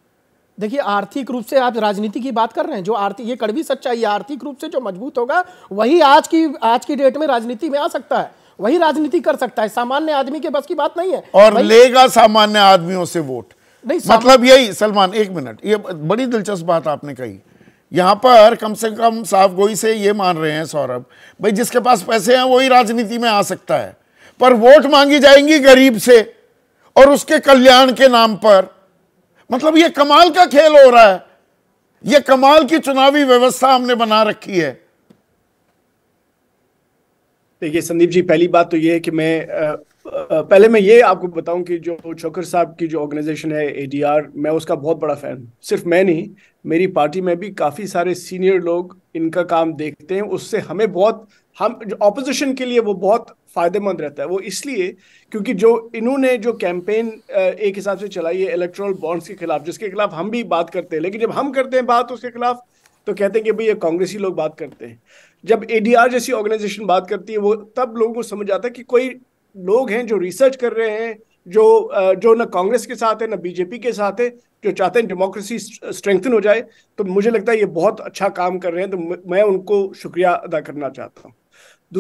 [SPEAKER 1] देखिए आर्थिक रूप से आप राजनीति की बात कर रहे हैं जो आर्थिक ये कड़वी सच्चाई है आर्थिक
[SPEAKER 4] रूप से जो मजबूत होगा वही आज की आज की डेट में राजनीति में आ सकता है वही राजनीति कर सकता है सामान्य आदमी के बस की बात नहीं है और
[SPEAKER 1] लेगा सामान्य आदमियों से वोट नहीं मतलब यही सलमान एक मिनट ये बड़ी दिलचस्प बात आपने कही यहाँ पर कम से कम साफ गोई से ये मान रहे हैं सौरभ भाई जिसके पास पैसे हैं वही राजनीति में आ सकता है पर वोट मांगी जाएंगी गरीब से और उसके कल्याण के नाम पर मतलब ये कमाल का खेल हो रहा है ये कमाल की चुनावी व्यवस्था हमने बना रखी
[SPEAKER 5] है देखिए संदीप जी पहली बात तो ये है कि मैं आ, पहले मैं ये आपको बताऊं कि जो छोकर साहब की जो ऑर्गेनाइजेशन है एडीआर मैं उसका बहुत बड़ा फ़ैन हूँ सिर्फ मैं नहीं मेरी पार्टी में भी काफ़ी सारे सीनियर लोग इनका काम देखते हैं उससे हमें बहुत हम ऑपोजिशन के लिए वो बहुत फ़ायदेमंद रहता है वो इसलिए क्योंकि जो इन्होंने जो कैंपेन एक हिसाब से चलाई है इलेक्ट्रोल बॉन्ड्स के खिलाफ जिसके खिलाफ हम भी बात करते हैं लेकिन जब हम करते हैं बात उसके खिलाफ तो कहते हैं कि भाई ये कांग्रेसी लोग बात करते हैं जब एडीआर जैसी ऑर्गेनाइजेशन बात करती है वो तब लोगों को समझ आता है कि कोई लोग हैं जो रिसर्च कर रहे हैं जो जो ना कांग्रेस के साथ है ना बीजेपी के साथ है जो चाहते हैं डेमोक्रेसी स्ट्रेंथन हो जाए तो मुझे लगता है ये बहुत अच्छा काम कर रहे हैं तो मैं उनको शुक्रिया अदा करना चाहता हूँ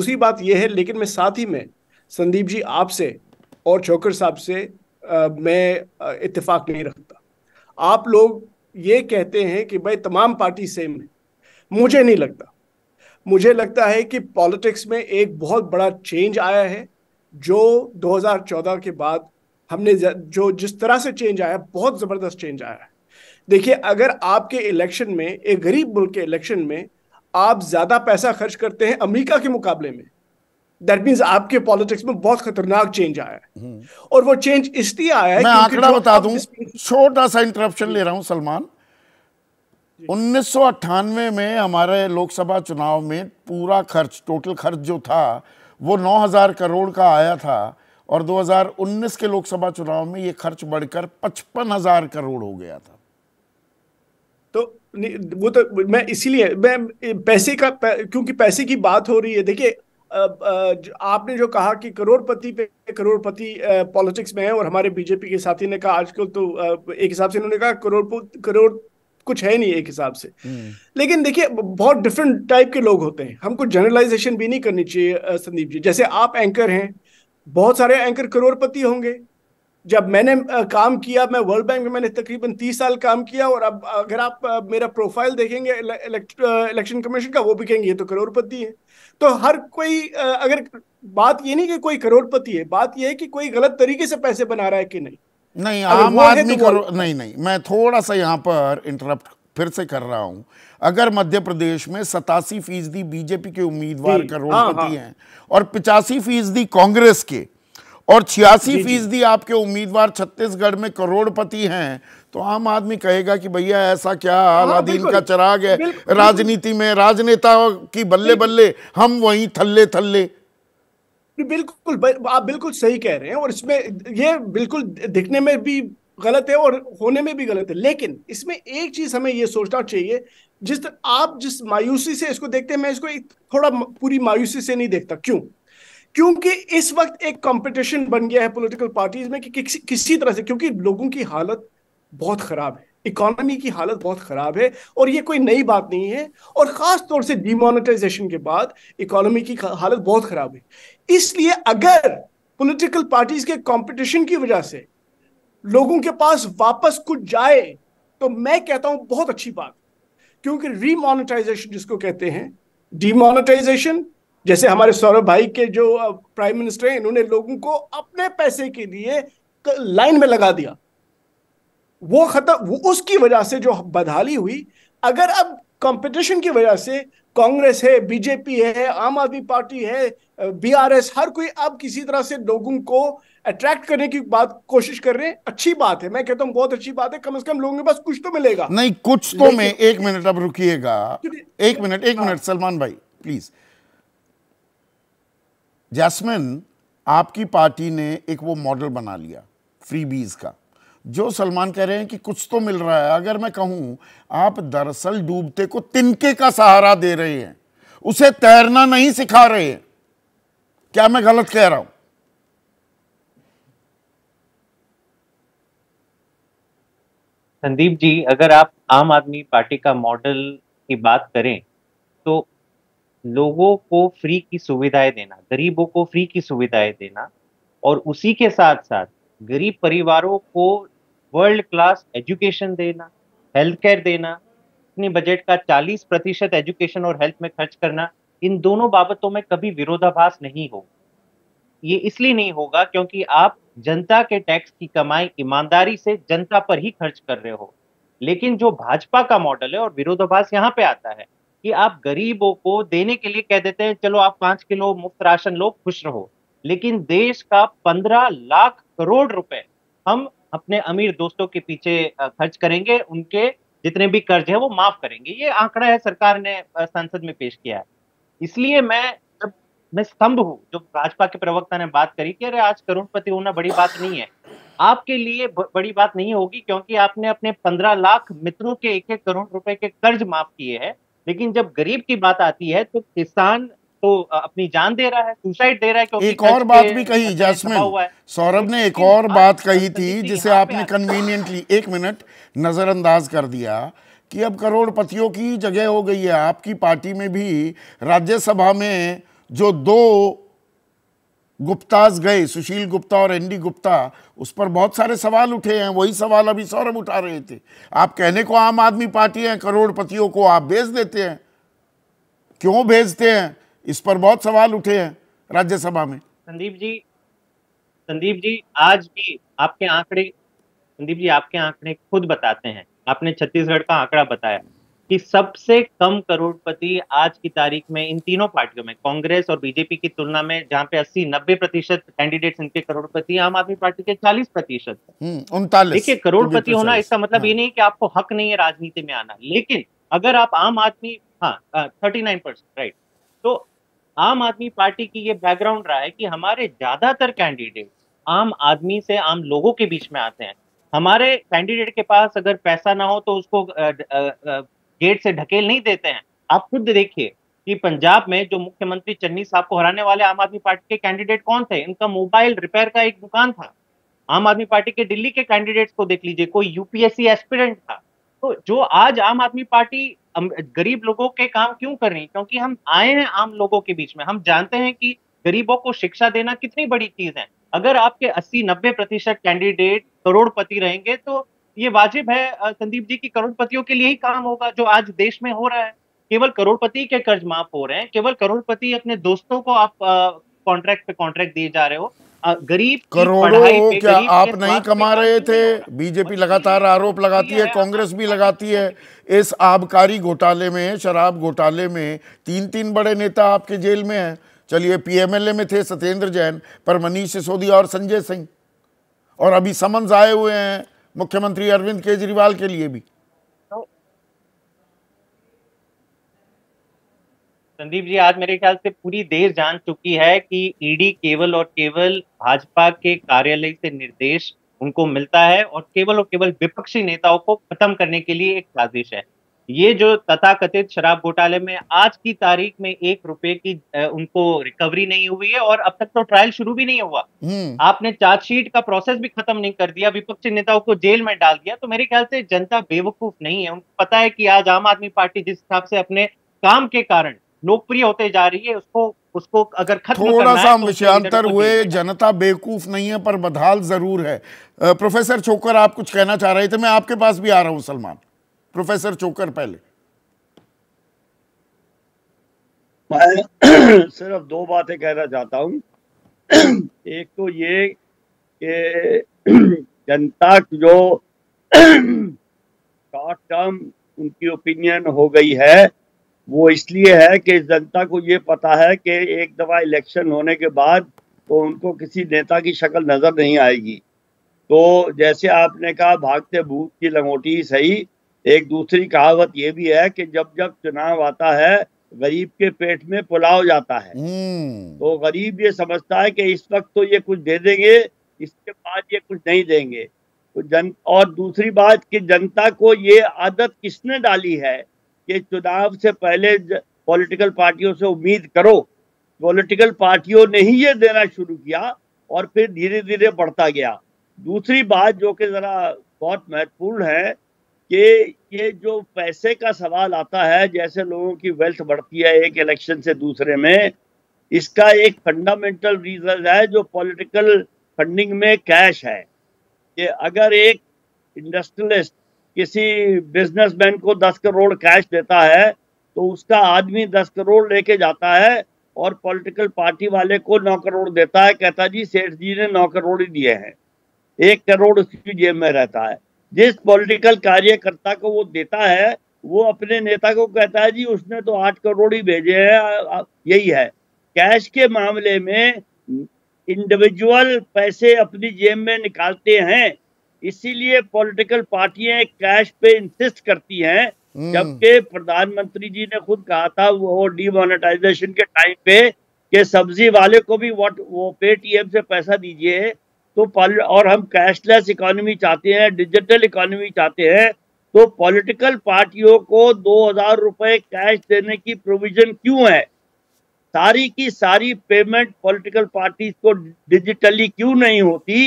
[SPEAKER 5] दूसरी बात यह है लेकिन मैं साथ ही में संदीप जी आपसे और चौकर साहब से आ, मैं इत्तेफाक नहीं रखता आप लोग ये कहते हैं कि भाई तमाम पार्टी सेम है मुझे नहीं लगता मुझे लगता है कि पॉलिटिक्स में एक बहुत बड़ा चेंज आया है जो 2014 के बाद हमने जो जिस तरह से चेंज आया बहुत ज़बरदस्त चेंज आया है देखिए अगर आपके इलेक्शन में एक गरीब मुल्क के इलेक्शन में आप ज़्यादा पैसा खर्च करते हैं अमेरिका के मुकाबले में दैट मीन्स आपके पॉलिटिक्स में बहुत खतरनाक चेंज आया है हम्म। और वो चेंज इसलिए आया है मैं आंकड़ा बता दूं छोटा सा
[SPEAKER 1] इंटरप्शन ले रहा हूं सलमान उन्नीस में हमारे लोकसभा चुनाव में पूरा खर्च टोटल खर्च जो था वो 9000 करोड़ का आया था और 2019 के लोकसभा चुनाव में ये खर्च बढ़कर पचपन करोड़ हो गया था
[SPEAKER 5] तो वो तो मैं इसीलिए मैं पैसे का क्योंकि पैसे की बात हो रही है देखिए आपने जो कहा कि करोड़पति पे करोड़पति पॉलिटिक्स में है और हमारे बीजेपी के साथी ने कहा आजकल तो एक हिसाब से इन्होंने कहा करोड़ करोड़ कुछ है नहीं एक हिसाब से हम्म। लेकिन देखिए बहुत डिफरेंट टाइप के लोग होते हैं हमको जनरलाइजेशन भी नहीं करनी चाहिए संदीप जी जैसे आप एंकर हैं बहुत सारे एंकर करोड़पति होंगे जब मैंने काम किया मैं वर्ल्ड बैंक में मैंने तकरीबन तीस साल काम किया और अब अगर आप मेरा प्रोफाइल देखेंगे इलेक्शन कमीशन का वो भी कहेंगे ये तो करोड़पति है तो हर कोई अगर बात ये नहीं कि कोई करोड़पति है बात ये है कि कोई गलत तरीके से पैसे बना रहा है कि नहीं नहीं आम आदमी तो करो
[SPEAKER 1] नहीं नहीं मैं थोड़ा सा यहाँ पर इंटरप्ट फिर से कर रहा हूँ अगर मध्य प्रदेश में सतासी फीसदी बीजेपी के उम्मीदवार हाँ, करोड़पति हाँ। हैं और पिचासी फीसदी कांग्रेस के और छियासी फीसदी आपके उम्मीदवार छत्तीसगढ़ में करोड़पति हैं तो आम आदमी कहेगा कि भैया ऐसा क्या हाँ, अलादीन का चराग है राजनीति में राजनेता
[SPEAKER 5] की बल्ले बल्ले हम वही थल्ले थल्ले बिल्कुल आप बिल्कुल सही कह रहे हैं और इसमें ये बिल्कुल दिखने में भी गलत है और होने में भी गलत है लेकिन इसमें एक चीज हमें ये सोचना चाहिए जिस आप जिस मायूसी से इसको देखते हैं मैं इसको एक थोड़ा पूरी मायूसी से नहीं देखता क्यों क्योंकि इस वक्त एक कंपटीशन बन गया है पॉलिटिकल पार्टीज में कि किसी किसी तरह से क्योंकि लोगों की हालत बहुत खराब है इकोनॉमी की हालत बहुत खराब है और ये कोई नई बात नहीं है और खास तौर से डिमोनेटाइजेशन के बाद इकोनॉमी की हालत बहुत खराब है इसलिए अगर पॉलिटिकल पार्टीज के कंपटीशन की वजह से लोगों के पास वापस कुछ जाए तो मैं कहता हूं बहुत अच्छी बात क्योंकि रीमोनेटाइजेशन जिसको कहते हैं डिमोनेटाइजेशन जैसे हमारे सौरभ भाई के जो प्राइम मिनिस्टर हैं इन्होंने लोगों को अपने पैसे के लिए लाइन में लगा दिया वो खत्म वो उसकी वजह से जो बदहाली हुई अगर अब कंपटीशन की वजह से कांग्रेस है बीजेपी है आम आदमी पार्टी है बीआरएस हर कोई अब किसी तरह से लोगों को अट्रैक्ट करने की बात कोशिश कर रहे हैं अच्छी बात है मैं कहता हूँ बहुत अच्छी बात है कम से कम लोगों के पास कुछ तो मिलेगा नहीं कुछ तो मैं
[SPEAKER 1] एक मिनट अब रुकिएगा एक मिनट एक मिनट हाँ। सलमान भाई प्लीज जैस्मिन आपकी पार्टी ने एक वो मॉडल बना लिया फ्री बीज का जो सलमान कह रहे हैं कि कुछ तो मिल रहा है अगर मैं कहूं आप दरअसल डूबते को तिनके का सहारा दे रहे हैं उसे तैरना नहीं सिखा रहे हैं क्या मैं गलत कह रहा हूं
[SPEAKER 6] संदीप जी अगर आप आम आदमी पार्टी का मॉडल की बात करें तो लोगों को फ्री की सुविधाएं देना गरीबों को फ्री की सुविधाएं देना और उसी के साथ साथ गरीब परिवारों को वर्ल्ड क्लास एजुकेशन देना हेल्थ केयर देना अपनी बजट का 40 प्रतिशत एजुकेशन और हेल्थ में खर्च करना इन दोनों बाबतों में कभी विरोधाभास नहीं हो ये इसलिए नहीं होगा क्योंकि आप जनता के टैक्स की कमाई ईमानदारी से जनता पर ही खर्च कर रहे हो लेकिन जो भाजपा का मॉडल है और विरोधाभास यहाँ पे आता है कि आप गरीबों को देने के लिए कह देते हैं चलो आप पांच किलो मुफ्त राशन लो खुश रहो लेकिन देश का पंद्रह लाख करोड़ रुपए हम अपने अमीर दोस्तों के पीछे खर्च करेंगे उनके जितने भी कर्ज है वो माफ करेंगे ये आंकड़ा है सरकार ने संसद में पेश किया है इसलिए मैं जब मैं स्तंभ हूँ जो भाजपा के प्रवक्ता ने बात करी कि अरे आज करोड़पति होना बड़ी बात नहीं है आपके लिए बड़ी बात नहीं होगी क्योंकि आपने अपने पंद्रह लाख मित्रों के एक एक करोड़ रुपए के कर्ज माफ किए हैं लेकिन जब गरीब की बात आती है तो किसान तो अपनी जान दे रहा है सुसाइड दे रहा है एक और बात भी कही जैसमिन
[SPEAKER 1] सौरभ ने एक और बात कही थी जिसे आपने कन्वीनियंटली एक मिनट नज़रअंदाज कर दिया कि अब करोड़पतियों की जगह हो गई है आपकी पार्टी में भी राज्यसभा में जो दो गुप्ताज गए सुशील गुप्ता और एनडी गुप्ता उस पर बहुत सारे सवाल उठे हैं वही सवाल अभी सौरभ उठा रहे थे आप कहने को आम आदमी पार्टी है करोड़पतियों को आप भेज देते हैं क्यों भेजते हैं इस पर बहुत सवाल उठे हैं राज्यसभा में
[SPEAKER 6] संदीप जी संदीप जी आज भी आपके आंकड़े संदीप जी आपके आंकड़े खुद बताते हैं आपने छत्तीसगढ़ का आंकड़ा बताया कि सबसे कम करोड़पति आज की तारीख में इन तीनों पार्टियों में कांग्रेस और बीजेपी की तुलना में जहां पे 80 नब्बे प्रतिशत कैंडिडेट इनके करोड़पति आम आदमी पार्टी के 40 प्रतिशत
[SPEAKER 1] हम्म, देखिए करोड़पति होना इसका
[SPEAKER 6] मतलब हाँ। ये नहीं कि आपको हक नहीं है राजनीति में आना लेकिन अगर आप आम आदमी हाँ थर्टी नाइन परसेंट राइट तो आम आदमी पार्टी की ये बैकग्राउंड रहा है कि हमारे ज्यादातर कैंडिडेट आम आदमी से आम लोगों के बीच में आते हैं हमारे कैंडिडेट के पास अगर पैसा ना हो तो उसको गेट से ढकेल नहीं देते हैं आप खुद देखिए कि पंजाब में जो मुख्यमंत्री चन्नी साहब को हराने वाले आम आदमी पार्टी के कैंडिडेट कौन थे इनका मोबाइल रिपेयर का एक दुकान था आम आदमी पार्टी के दिल्ली के कैंडिडेट्स को देख लीजिए कोई यूपीएससी एस्पिरेंट था तो जो आज आम आदमी पार्टी गरीब लोगों के काम क्यों कर रही क्योंकि हम आए हैं आम लोगों के बीच में हम जानते हैं कि गरीबों को शिक्षा देना कितनी बड़ी चीज है अगर आपके 80-90 प्रतिशत कैंडिडेट करोड़पति रहेंगे तो ये वाजिब है संदीप जी की करोड़पतियों के लिए ही काम होगा जो आज देश में हो रहा है केवल करोड़पति के कर्ज माफ हो रहे हैं केवल करोड़पति अपने दोस्तों को आप कॉन्ट्रैक्ट पे कॉन्ट्रैक्ट दिए जा रहे हो
[SPEAKER 1] गरीब करोड़ों क्या गरीब आप नहीं कमा रहे थे बीजेपी लगातार आरोप लगाती है कांग्रेस भी लगाती है इस आबकारी घोटाले में शराब घोटाले में तीन तीन बड़े नेता आपके जेल में हैं चलिए पीएमएलए में थे सत्येंद्र जैन पर मनीष सिसोदिया और संजय सिंह और अभी समन्स आए हुए हैं मुख्यमंत्री अरविंद केजरीवाल के लिए भी
[SPEAKER 6] तो- संदीप जी आज मेरे ख्याल से पूरी देश जान चुकी है कि ईडी e केवल और केवल भाजपा के कार्यालय से निर्देश उनको मिलता है और केवल और केवल विपक्षी नेताओं को खत्म करने के लिए एक साजिश है ये जो तथाकथित शराब घोटाले में आज की तारीख में एक रुपए की उनको रिकवरी नहीं हुई है और अब तक तो ट्रायल शुरू भी नहीं हुआ हम्म। आपने चार्जशीट का प्रोसेस भी खत्म नहीं कर दिया विपक्षी नेताओं को जेल में डाल दिया तो मेरे ख्याल से जनता बेवकूफ नहीं है उनको पता है कि आज आम आदमी पार्टी जिस हिसाब से अपने काम के कारण लोकप्रिय होते जा रही है उसको उसको अगर खत्म थोड़ा सा तो विषयांतर हुए
[SPEAKER 1] जनता बेवकूफ नहीं है पर बदहाल जरूर है प्रोफेसर छोकर आप कुछ कहना चाह रहे थे मैं आपके पास भी आ रहा हूँ सलमान प्रोफेसर चोकर पहले
[SPEAKER 2] मैं सिर्फ दो बातें कहना चाहता हूँ एक तो ये कि जनता की जो शॉर्ट टर्म उनकी ओपिनियन हो गई है वो इसलिए है कि जनता को ये पता है कि एक दफा इलेक्शन होने के बाद तो उनको किसी नेता की शक्ल नज़र नहीं आएगी तो जैसे आपने कहा भागते भूत की लंगोटी सही एक दूसरी कहावत ये भी है कि जब जब चुनाव आता है गरीब के पेट में पुलाव जाता है हम्म। तो गरीब ये समझता है कि इस वक्त तो ये कुछ दे देंगे इसके बाद ये कुछ नहीं देंगे तो जन और दूसरी बात कि जनता को ये आदत किसने डाली है कि चुनाव से पहले पॉलिटिकल पार्टियों से उम्मीद करो पॉलिटिकल पार्टियों ने ही ये देना शुरू किया और फिर धीरे धीरे बढ़ता गया दूसरी बात जो कि ज़रा बहुत महत्वपूर्ण है कि ये जो पैसे का सवाल आता है जैसे लोगों की वेल्थ बढ़ती है एक इलेक्शन से दूसरे में इसका एक फंडामेंटल रीजन है जो पॉलिटिकल फंडिंग में कैश है कि अगर एक इंडस्ट्रियलिस्ट किसी बिजनेसमैन को दस करोड़ कैश देता है तो उसका आदमी दस करोड़ लेके जाता है और पॉलिटिकल पार्टी वाले को नौ करोड़ देता है कहता जी सेठ जी ने नौ करोड़ ही दिए हैं एक करोड़ उसकी जेब में रहता है जिस पॉलिटिकल कार्यकर्ता को वो देता है वो अपने नेता को कहता है जी उसने तो आठ करोड़ ही भेजे हैं यही है कैश के मामले में इंडिविजुअल पैसे अपनी जेब में निकालते हैं इसीलिए पॉलिटिकल पार्टियां कैश पे इंसिस्ट करती हैं हम्म। जबकि प्रधानमंत्री जी ने खुद कहा था वो डिमोनेटाइजेशन के टाइम पे कि सब्जी वाले को भी वॉट वो पेटीएम से पैसा दीजिए तो और हम कैशलेस इकोनॉमी चाहते हैं डिजिटल इकोनॉमी चाहते हैं तो पॉलिटिकल पार्टियों को दो हजार रुपए कैश देने की प्रोविजन क्यों है सारी की सारी पेमेंट पॉलिटिकल पार्टीज को डिजिटली क्यों नहीं होती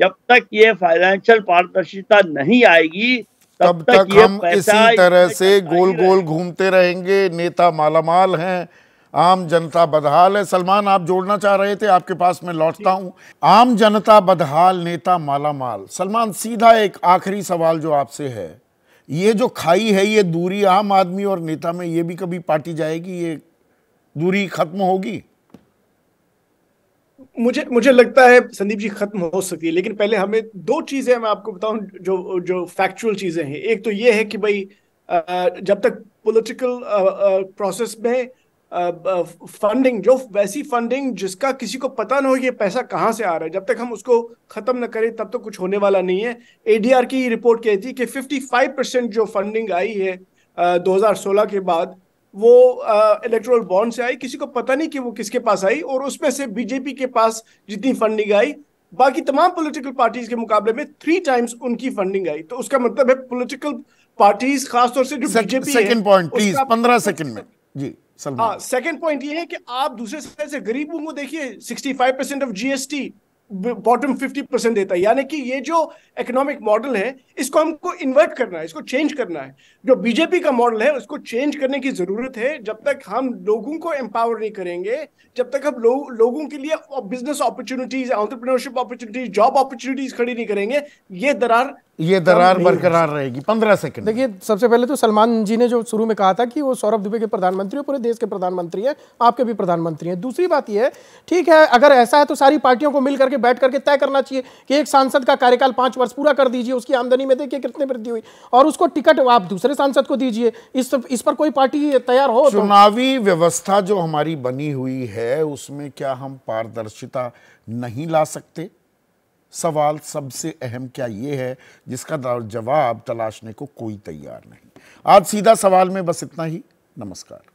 [SPEAKER 2] जब तक ये फाइनेंशियल पारदर्शिता नहीं आएगी तब, तब तक, तक हम इसी तरह
[SPEAKER 1] से गोल गोल घूमते रहेंगे नेता मालामाल हैं आम जनता बदहाल है सलमान आप जोड़ना चाह रहे थे आपके पास मैं लौटता हूं आम जनता बदहाल नेता माला माल सलमान सीधा एक आखिरी सवाल जो आपसे है ये जो खाई है ये दूरी आम आदमी और नेता में ये भी कभी पार्टी जाएगी ये
[SPEAKER 5] दूरी खत्म होगी मुझे मुझे लगता है संदीप जी खत्म हो सकती है लेकिन पहले हमें दो चीजें मैं आपको बताऊं जो जो फैक्चुअल चीजें हैं एक तो ये है कि भाई जब तक पॉलिटिकल प्रोसेस में फंडिंग जो वैसी फंडिंग जिसका किसी को पता ना हो ये पैसा कहाँ से आ रहा है जब तक हम उसको खत्म ना करें तब तो कुछ होने वाला नहीं है एडीआर की रिपोर्ट कहती है कि 55 परसेंट जो फंडिंग आई है आ, 2016 के बाद वो इलेक्ट्रोल बॉन्ड से आई किसी को पता नहीं कि वो किसके पास आई और उसमें से बीजेपी के पास जितनी फंडिंग आई बाकी तमाम पॉलिटिकल पार्टीज के मुकाबले में थ्री टाइम्स उनकी फंडिंग आई तो उसका मतलब है पॉलिटिकल पार्टीज खासतौर से जो बीजेपी सेकंड पॉइंट प्लीज पंद्रह सेकंड में जी सलमान सेकंड हाँ, पॉइंट ये है कि आप दूसरे साइड से गरीबों को देखिए 65 percent of GST bottom 50 percent देता है यानी कि ये जो इकोनॉमिक मॉडल है इसको हमको इन्वर्ट करना है इसको चेंज करना है जो बीजेपी का मॉडल है उसको चेंज करने की ज़रूरत है जब तक हम लोगों को एम्पावर नहीं करेंगे जब तक हम लो, लोगों के लिए business opportunities entrepreneurship opportunities job opportunities खड़ी नहीं करेंगे ये दरार
[SPEAKER 1] ये दरार बरकरार रहेगी पंद्रह सेकंड
[SPEAKER 4] देखिए सबसे पहले तो सलमान जी ने जो शुरू में कहा था कि वो सौरभ दुबे के प्रधानमंत्री और पूरे देश के प्रधानमंत्री हैं आपके भी प्रधानमंत्री हैं दूसरी बात ये है ठीक है अगर ऐसा है तो सारी पार्टियों को मिल करके बैठ करके तय करना चाहिए कि एक सांसद का कार्यकाल पांच वर्ष पूरा कर दीजिए उसकी आमदनी में देखिए कितनी वृद्धि हुई और उसको टिकट आप दूसरे सांसद को दीजिए इस इस पर कोई पार्टी तैयार हो तो-
[SPEAKER 1] चुनावी व्यवस्था जो हमारी बनी हुई है उसमें क्या हम पारदर्शिता नहीं ला सकते सवाल सबसे अहम क्या ये है जिसका जवाब तलाशने को कोई तैयार नहीं आज सीधा सवाल में बस इतना ही नमस्कार